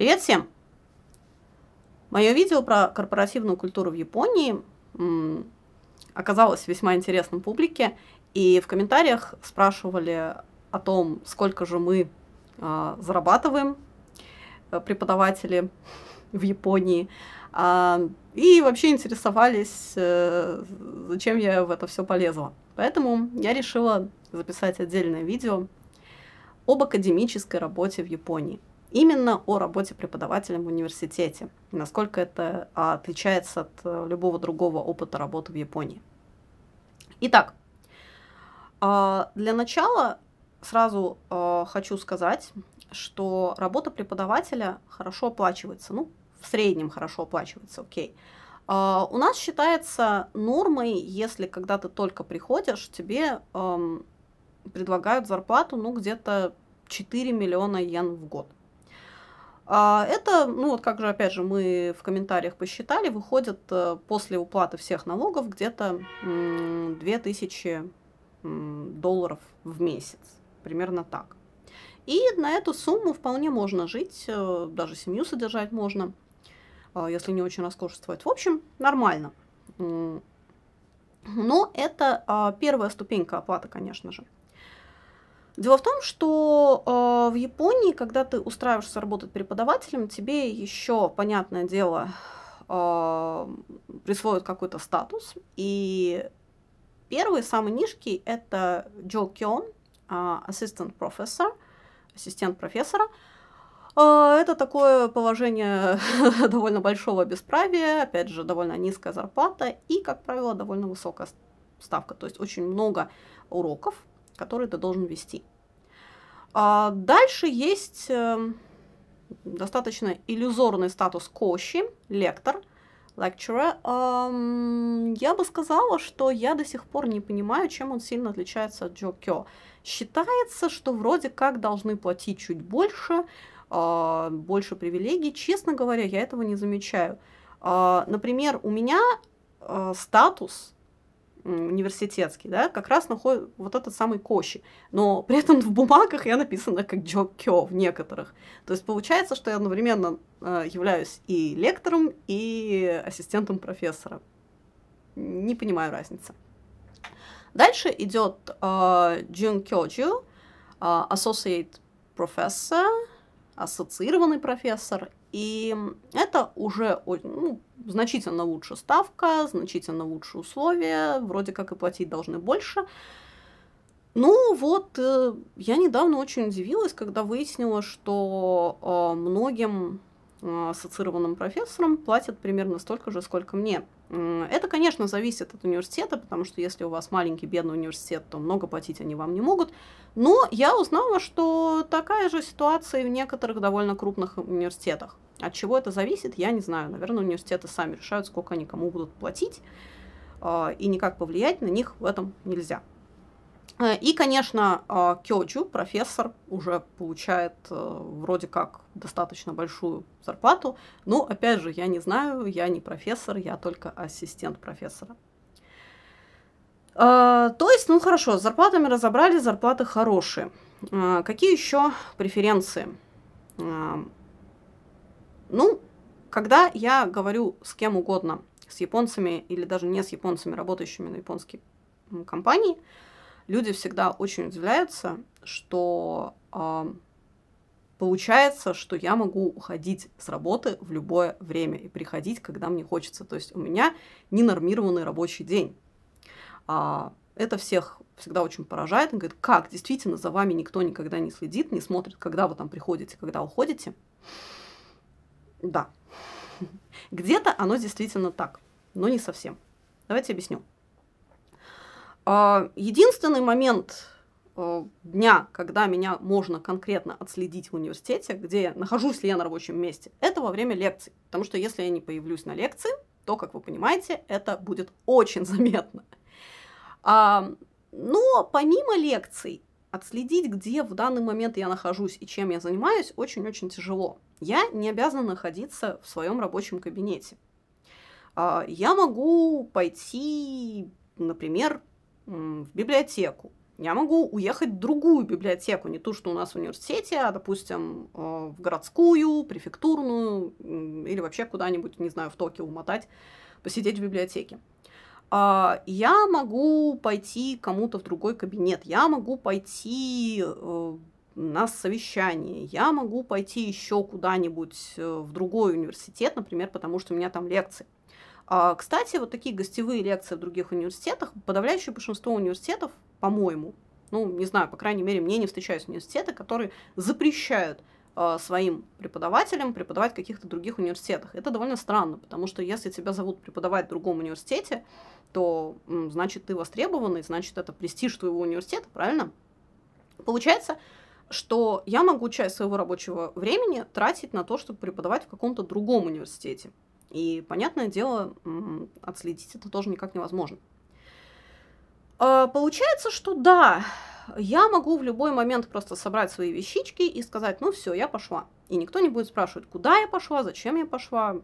Привет всем! Мое видео про корпоративную культуру в Японии оказалось весьма интересным публике, и в комментариях спрашивали о том, сколько же мы э, зарабатываем, э, преподаватели в Японии, э, и вообще интересовались, э, зачем я в это все полезла. Поэтому я решила записать отдельное видео об академической работе в Японии именно о работе преподавателем в университете, насколько это отличается от э, любого другого опыта работы в Японии. Итак, а, для начала сразу а, хочу сказать, что работа преподавателя хорошо оплачивается, ну, в среднем хорошо оплачивается, окей. А, у нас считается нормой, если когда ты только приходишь, тебе предлагают зарплату, ну, где-то 4 миллиона йен в год – а это, ну вот как же, опять же, мы в комментариях посчитали, выходит э, после уплаты всех налогов где-то 2000 долларов в месяц, примерно так. И на эту сумму вполне можно жить, э, даже семью содержать можно, э, если не очень роскошествовать. В общем, нормально. Но это а, первая ступенька оплаты, конечно же. Дело в том, что э, в Японии, когда ты устраиваешься работать преподавателем, тебе еще, понятное дело, э, присвоят какой-то статус. И первые самые низкие это Джо Кион, э, а, ассистент профессор, ассистент профессора. Э, это такое положение довольно большого бесправия, опять же, довольно низкая зарплата и, как правило, довольно высокая ставка. То есть очень много уроков, которые ты должен вести. А дальше есть эм, достаточно иллюзорный статус Кощи, лектор, lecturer. я бы сказала, что я до сих пор не понимаю, чем он сильно отличается от Джокё. Считается, что вроде как должны платить чуть больше, а, больше привилегий. Честно говоря, я этого не замечаю. А, например, у меня а, статус университетский, да, как раз находит вот этот самый Кощи. Но при этом в бумагах я написана как Джо Кё в некоторых. То есть получается, что я одновременно э, являюсь и лектором, и ассистентом профессора. Не понимаю разницы. Дальше идет э, Джун Кёджу, э, associate professor, ассоциированный профессор и это уже ну, значительно лучше ставка, значительно лучше условия, вроде как и платить должны больше. Ну вот, э, я недавно очень удивилась, когда выяснила, что э, многим э, ассоциированным профессорам платят примерно столько же, сколько мне. Это, конечно, зависит от университета, потому что если у вас маленький бедный университет, то много платить они вам не могут. Но я узнала, что такая же ситуация и в некоторых довольно крупных университетах. От чего это зависит, я не знаю. Наверное, университеты сами решают, сколько они кому будут платить, а, и никак повлиять на них в этом нельзя. Э, и, конечно, а, Кёчу профессор, уже получает э, вроде как достаточно большую зарплату. Но, опять же, я не знаю, я не профессор, я только ассистент профессора. А, то есть, ну хорошо, с зарплатами разобрали, зарплаты хорошие. А, какие еще преференции? Ну, когда я говорю с кем угодно, с японцами или даже не с японцами, работающими на японские компании, люди всегда очень удивляются, что э, получается, что я могу уходить с работы в любое время и приходить, когда мне хочется. То есть у меня ненормированный рабочий день. Э, это всех всегда очень поражает. Он говорит, как действительно за вами никто никогда не следит, не смотрит, когда вы там приходите, когда уходите. Да. Где-то оно действительно так, но не совсем. Давайте объясню. А, единственный момент э, дня, когда меня можно конкретно отследить в университете, где нахожусь ли я на рабочем месте, это во время лекций. Потому что если я не появлюсь на лекции, то, как вы понимаете, это будет очень заметно. А, но помимо лекций, отследить, где в данный момент я нахожусь и чем я занимаюсь, очень-очень тяжело. Я не обязана находиться в своем рабочем кабинете. А, я могу пойти, например, в библиотеку, я могу уехать в другую библиотеку, не ту, что у нас в университете, а, допустим, э, в городскую, префектурную или вообще куда-нибудь, не знаю, в Токио умотать, посидеть в библиотеке. А, я могу пойти кому-то в другой кабинет, я могу пойти э, на совещание, я могу пойти еще куда-нибудь э, в другой университет, например, потому что у меня там лекции. А, кстати, вот такие гостевые лекции в других университетах, подавляющее большинство университетов, по-моему, ну, не знаю, по крайней мере, мне не встречаются университеты, которые запрещают а, своим преподавателям преподавать в каких-то других университетах. Это довольно странно, потому что если тебя зовут преподавать в другом университете, то значит ты востребованный, значит это престиж твоего университета, правильно? Получается, что я могу часть своего рабочего времени тратить на то, чтобы преподавать в каком-то другом университете. И, понятное дело, отследить это тоже никак невозможно. А, получается, что да, я могу в любой момент просто собрать свои вещички и сказать, ну все, я пошла. И никто не будет спрашивать, куда я пошла, зачем я пошла,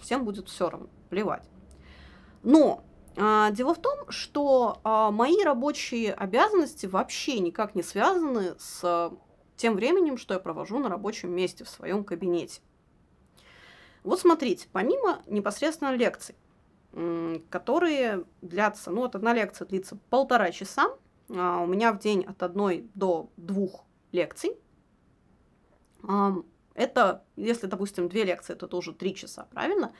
всем будет все равно, плевать. Но а, дело в том, что а, мои рабочие обязанности вообще никак не связаны с тем временем, что я провожу на рабочем месте в своем кабинете. Вот смотрите, помимо непосредственно лекций, которые длятся, ну вот одна лекция длится полтора часа, а, у меня в день от одной до двух лекций. Это, если, допустим, две лекции, это тоже три часа, правильно?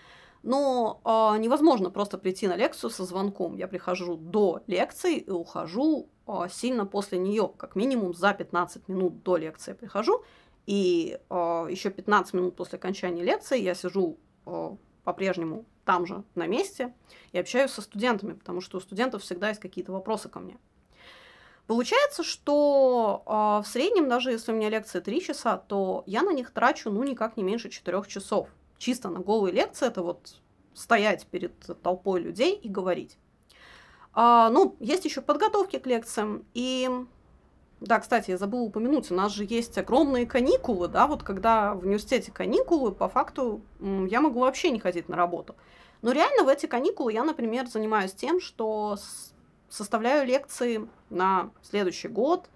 Но э, невозможно просто прийти на лекцию со звонком. Я прихожу до лекции и ухожу э, сильно после нее, как минимум за 15 минут до лекции прихожу и э, еще 15 минут после окончания лекции я сижу э, по-прежнему там же, на месте, и общаюсь со студентами, потому что у студентов всегда есть какие-то вопросы ко мне. Получается, что э, в среднем, даже если у меня лекция 3 часа, то я на них трачу ну никак не меньше 4 часов. Чисто на голые лекции это вот стоять перед толпой людей и говорить. А, ну, есть еще подготовки к лекциям, и да, кстати, я забыла упомянуть, у нас же есть огромные каникулы, да, вот когда в университете каникулы, по факту я могу вообще не ходить на работу. Но реально в эти каникулы я, например, занимаюсь тем, что составляю лекции на следующий год.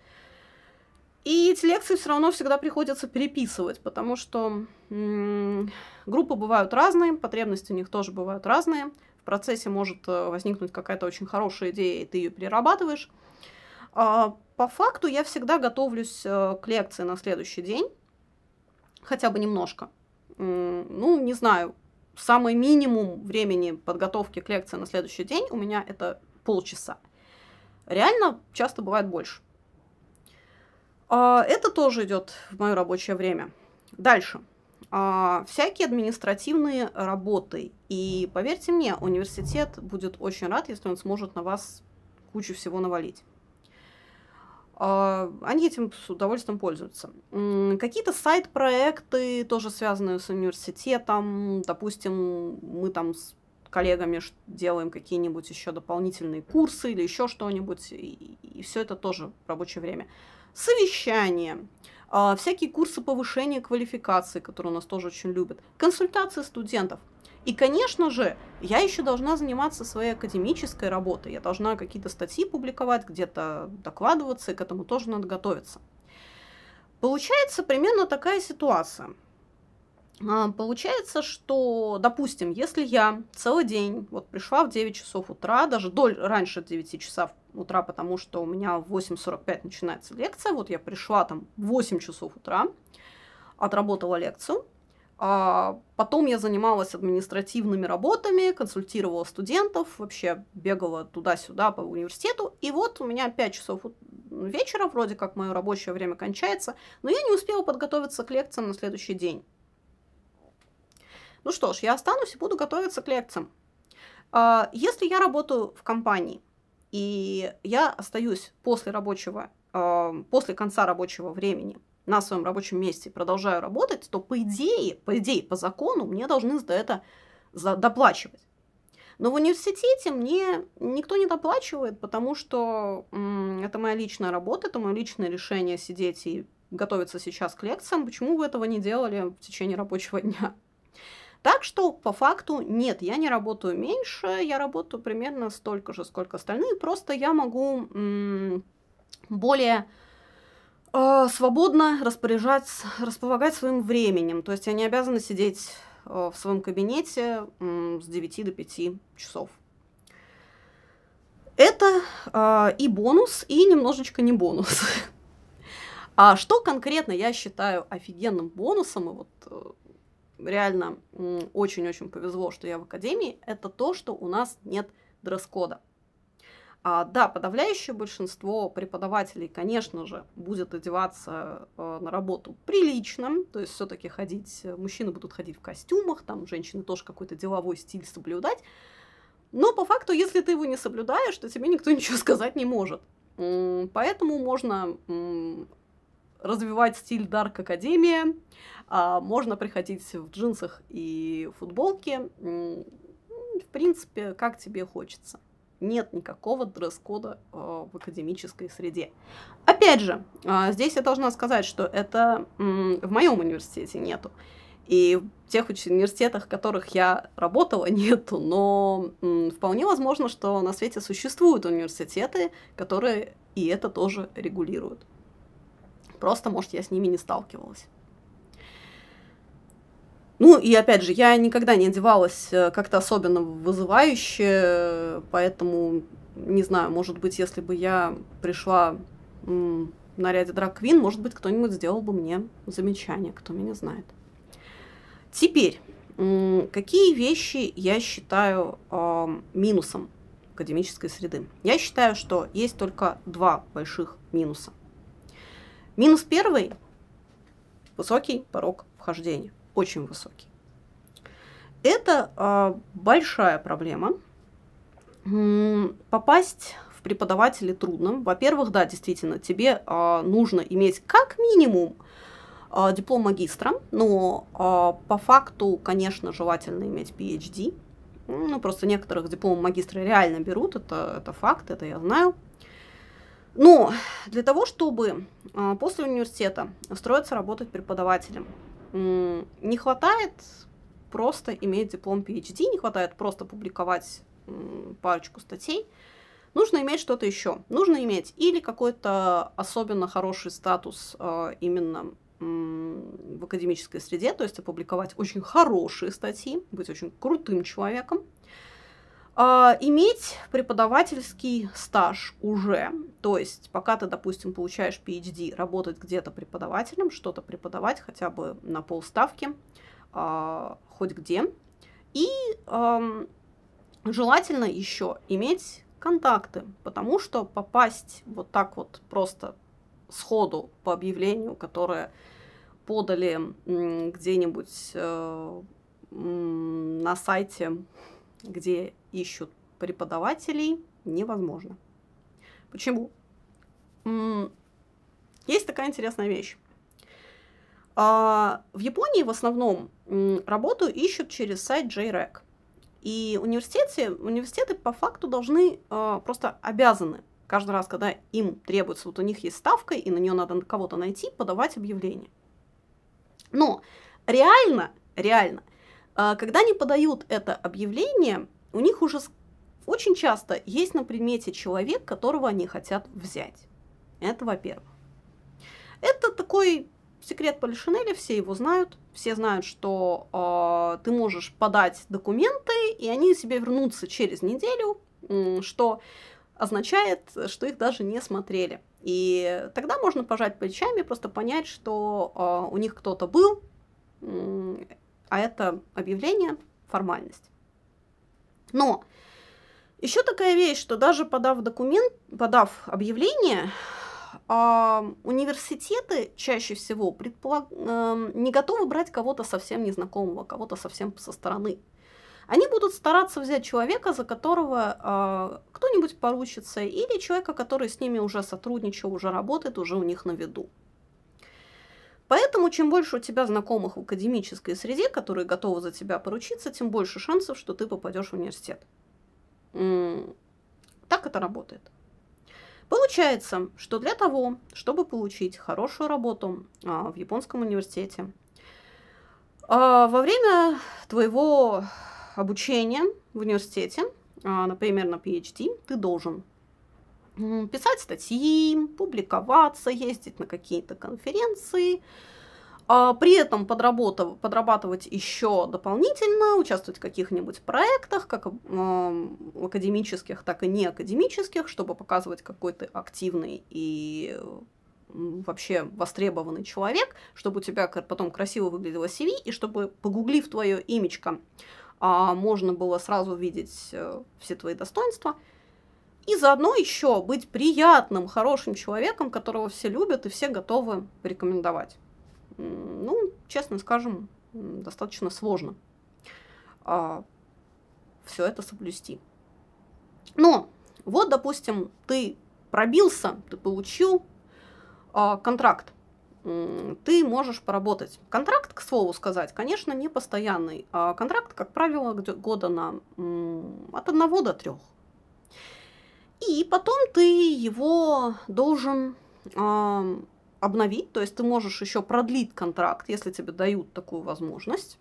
И эти лекции все равно всегда приходится переписывать, потому что группы бывают разные, потребности у них тоже бывают разные. В процессе может э, возникнуть какая-то очень хорошая идея, и ты ее перерабатываешь. А, по факту я всегда готовлюсь э, к лекции на следующий день, хотя бы немножко. Ну, не знаю, самый минимум времени подготовки к лекции на следующий день у меня это полчаса. Реально часто бывает больше. А, это тоже идет в мое рабочее время. Дальше. А, всякие административные работы. И поверьте мне, университет будет очень рад, если он сможет на вас кучу всего навалить. А, они этим с удовольствием пользуются. Какие-то сайт-проекты, тоже связанные с университетом, допустим, мы там с коллегами делаем какие-нибудь еще дополнительные курсы или еще что-нибудь, и, и все это тоже в рабочее время. Совещания, а, всякие курсы повышения квалификации, которые у нас тоже очень любят, консультации студентов – и, конечно же, я еще должна заниматься своей академической работой. Я должна какие-то статьи публиковать, где-то докладываться, и к этому тоже надо готовиться. Получается примерно такая ситуация. А, получается, что, допустим, если я целый день, вот пришла в 9 часов утра, даже доль раньше 9 часов утра, потому что у меня в 8.45 начинается лекция, вот я пришла там в 8 часов утра, отработала лекцию, а потом я занималась административными работами, консультировала студентов, вообще бегала туда-сюда по университету. И вот у меня 5 часов вечера, вроде как мое рабочее время кончается, но я не успела подготовиться к лекциям на следующий день. Ну что ж, я останусь и буду готовиться к лекциям. А, если я работаю в компании, и я остаюсь после рабочего, а, после конца рабочего времени – на своем рабочем месте и продолжаю работать, то по идее, по идее, по закону мне должны за это за доплачивать. Но в университете мне никто не доплачивает, потому что это моя личная работа, это мое личное решение сидеть и готовиться сейчас к лекциям. Почему вы этого не делали в течение рабочего дня? Так что, по факту, нет, я не работаю меньше, я работаю примерно столько же, сколько остальные, просто я могу более Э, свободно распоряжаться, располагать своим временем. То есть я не обязана сидеть э, в своем кабинете с 9 до 5 часов. Это э, и бонус, и немножечко не бонус. А что конкретно я считаю офигенным бонусом, и вот реально очень-очень повезло, что я в академии, это то, что у нас нет дресс-кода. А, да, подавляющее большинство преподавателей, конечно же, будет одеваться э, на работу приличным, то есть все-таки ходить, э, мужчины будут ходить в костюмах, там женщины тоже какой-то деловой стиль соблюдать. Но по факту, если ты его не соблюдаешь, то тебе никто ничего сказать не может. Поэтому можно развивать стиль Dark Академия, можно приходить в джинсах и футболке, ну, в принципе, как тебе хочется нет никакого дресс-кода э, в академической среде. Опять же, э, здесь я должна сказать, что это м, в моем университете нету. И в тех университетах, в которых я работала, нету, но м, вполне возможно, что на свете существуют университеты, которые и это тоже регулируют. Просто, может, я с ними не сталкивалась. Ну и опять же, я никогда не одевалась э, как-то особенно вызывающе, поэтому, не знаю, может быть, если бы я пришла в наряде драквин, может быть, кто-нибудь сделал бы мне замечание, кто меня знает. Теперь, какие вещи я считаю э, минусом академической среды? Я считаю, что есть только два больших минуса. Минус первый – высокий порог вхождения – очень высокий. Это а, большая проблема. Попасть в преподаватели трудно. Во-первых, да, действительно, тебе а, нужно иметь как минимум а, диплом магистра, но по факту, конечно, желательно иметь PhD. Ну, просто некоторых диплом магистра реально берут, это, это факт, это я знаю. Но для того, чтобы после университета устроиться работать преподавателем, не хватает просто иметь диплом PhD, не хватает просто публиковать парочку статей. Нужно иметь что-то еще. Нужно иметь или какой-то особенно хороший статус а, именно в академической среде, то есть опубликовать очень хорошие статьи, быть очень крутым человеком – а, иметь преподавательский стаж уже, то есть пока ты, допустим, получаешь PhD, работать где-то преподавателем, что-то преподавать хотя бы на полставки, э, хоть где. И э, желательно еще иметь контакты, потому что попасть вот так вот просто сходу по объявлению, которое подали где-нибудь э, на сайте, где ищут преподавателей невозможно. Почему? Есть такая интересная вещь. А, в Японии в основном работу ищут через сайт JREC. И университеты, университеты по факту должны, а, просто обязаны каждый раз, когда им требуется, вот у них есть ставка, и на нее надо кого-то найти, подавать объявление. Но реально, реально, а, когда они подают это объявление, у них уже очень часто есть на примете человек, которого они хотят взять. Это во-первых. Это такой секрет Полишинеля, все его знают, все знают, что э, ты можешь подать документы, и они себе вернутся через неделю, что означает, что их даже не смотрели. И тогда можно пожать плечами, просто понять, что э, у них кто-то был, э, а это объявление формальность. Но еще такая вещь, что даже подав документ, подав объявление, а, университеты чаще всего предполаг... Эм, не готовы брать кого-то совсем незнакомого, кого-то совсем со стороны. Они будут стараться взять человека, за которого а, кто-нибудь поручится, или человека, который с ними уже сотрудничал, уже работает, уже у них на виду. Поэтому чем больше у тебя знакомых в академической среде, которые готовы за тебя поручиться, тем больше шансов, что ты попадешь в университет. Так это работает. Получается, что для того, чтобы получить хорошую работу а, в японском университете, а, во время твоего обучения в университете, а, например, на PhD, ты должен писать статьи, публиковаться, ездить на какие-то конференции, а, при этом подрабатывать еще дополнительно, участвовать в каких-нибудь проектах, как академических, так и неакадемических, чтобы показывать какой то активный и вообще востребованный человек, чтобы у тебя потом красиво выглядело CV, и чтобы, погуглив твое имечко, а, можно было сразу видеть э, все твои достоинства – и заодно еще быть приятным, хорошим человеком, которого все любят и все готовы рекомендовать. Ну, честно скажем, достаточно сложно а, все это соблюсти. Но вот, допустим, ты пробился, ты получил а, контракт, ты можешь поработать. Контракт, к слову сказать, конечно, не постоянный. А контракт, как правило, года на от одного до трех. И потом ты его должен э, обновить, то есть ты можешь еще продлить контракт, если тебе дают такую возможность.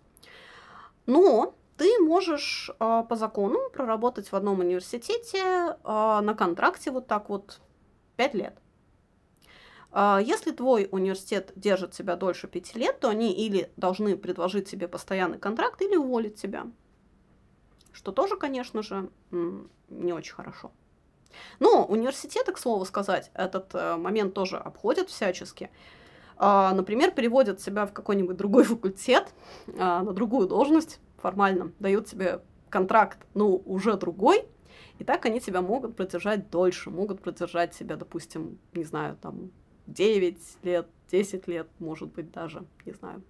Но ты можешь э, по закону проработать в одном университете э, на контракте вот так вот 5 лет. Если твой университет держит тебя дольше пяти лет, то они или должны предложить тебе постоянный контракт, или уволить тебя. Что тоже, конечно же, не очень хорошо. Но ну, университеты, к слову сказать, этот э, момент тоже обходят всячески. А, например, переводят себя в какой-нибудь другой факультет, а, на другую должность формально, дают себе контракт, ну, уже другой, и так они тебя могут продержать дольше, могут продержать себя, допустим, не знаю, там, 9 лет, 10 лет, может быть, даже, не знаю.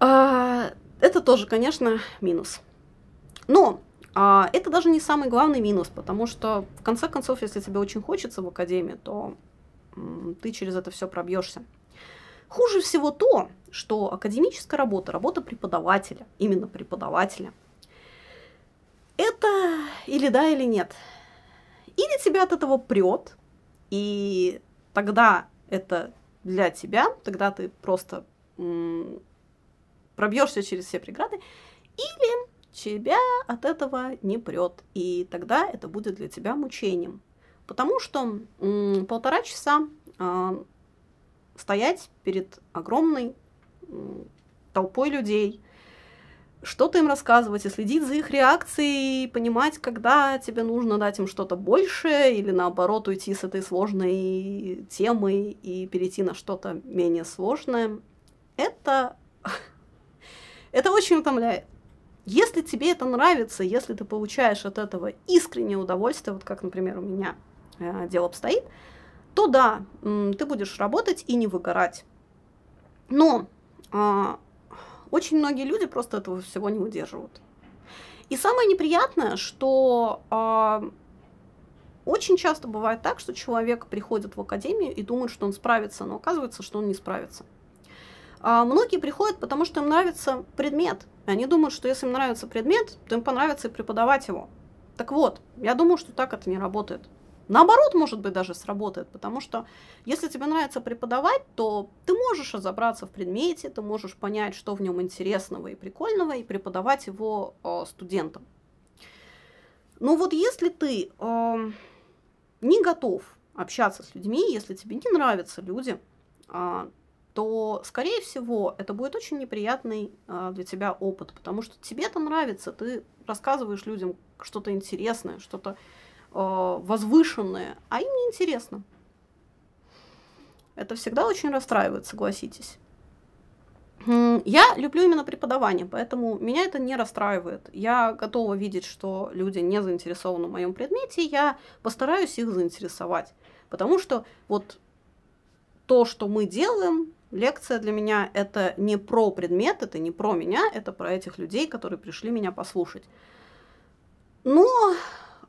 А, это тоже, конечно, минус. Но а это даже не самый главный минус, потому что, в конце концов, если тебе очень хочется в академии, то ты через это все пробьешься. Хуже всего то, что академическая работа, работа преподавателя, именно преподавателя, это или да, или нет. Или тебя от этого прет, и тогда это для тебя, тогда ты просто пробьешься через все преграды, или тебя от этого не прет. И тогда это будет для тебя мучением. Потому что полтора часа э, стоять перед огромной м, толпой людей, что-то им рассказывать и следить за их реакцией, понимать, когда тебе нужно дать им что-то большее, или наоборот уйти с этой сложной темы и перейти на что-то менее сложное, это, это очень утомляет. Если тебе это нравится, если ты получаешь от этого искреннее удовольствие, вот как, например, у меня э, дело обстоит, то да, ты будешь работать и не выгорать. Но а, очень многие люди просто этого всего не удерживают. И самое неприятное, что э, очень часто бывает так, что человек приходит в академию и думает, что он справится, но оказывается, что он не справится. А многие приходят, потому что им нравится предмет. Они думают, что если им нравится предмет, то им понравится и преподавать его. Так вот, я думаю, что так это не работает. Наоборот, может быть, даже сработает, потому что если тебе нравится преподавать, то ты можешь разобраться в предмете, ты можешь понять, что в нем интересного и прикольного, и преподавать его э, студентам. Но ну вот если ты э, не готов общаться с людьми, если тебе не нравятся люди, э, то, скорее всего, это будет очень неприятный а, для тебя опыт, потому что тебе это нравится, ты рассказываешь людям что-то интересное, что-то а, возвышенное, а им не интересно. Это всегда очень расстраивает, согласитесь. Я люблю именно преподавание, поэтому меня это не расстраивает. Я готова видеть, что люди не заинтересованы в моем предмете, я постараюсь их заинтересовать. Потому что вот то, что мы делаем, Лекция для меня это не про предмет, это не про меня, это про этих людей, которые пришли меня послушать. Но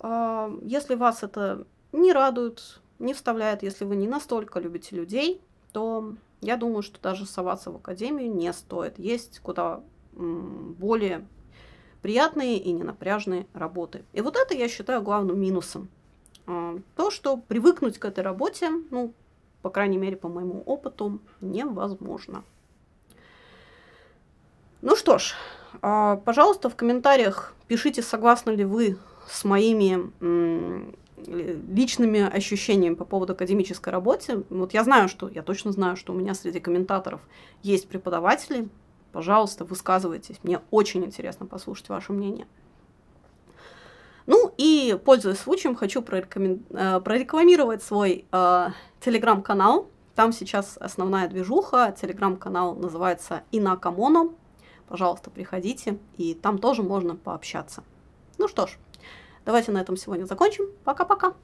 э, если вас это не радует, не вставляет, если вы не настолько любите людей, то я думаю, что даже соваться в академию не стоит. Есть куда более приятные и ненапряжные работы. И вот это я считаю главным минусом. А, то, что привыкнуть к этой работе, ну, по крайней мере, по моему опыту, невозможно. Ну что ж, а, пожалуйста, в комментариях пишите, согласны ли вы с моими личными ощущениями по поводу академической работы. Вот я знаю, что, я точно знаю, что у меня среди комментаторов есть преподаватели. Пожалуйста, высказывайтесь. Мне очень интересно послушать ваше мнение. И, пользуясь случаем, хочу прорекомен... Э, прорекламировать свой э, телеграм-канал. Там сейчас основная движуха. Телеграм-канал называется Инакамоно. Пожалуйста, приходите, и там тоже можно пообщаться. Ну что ж, давайте на этом сегодня закончим. Пока-пока.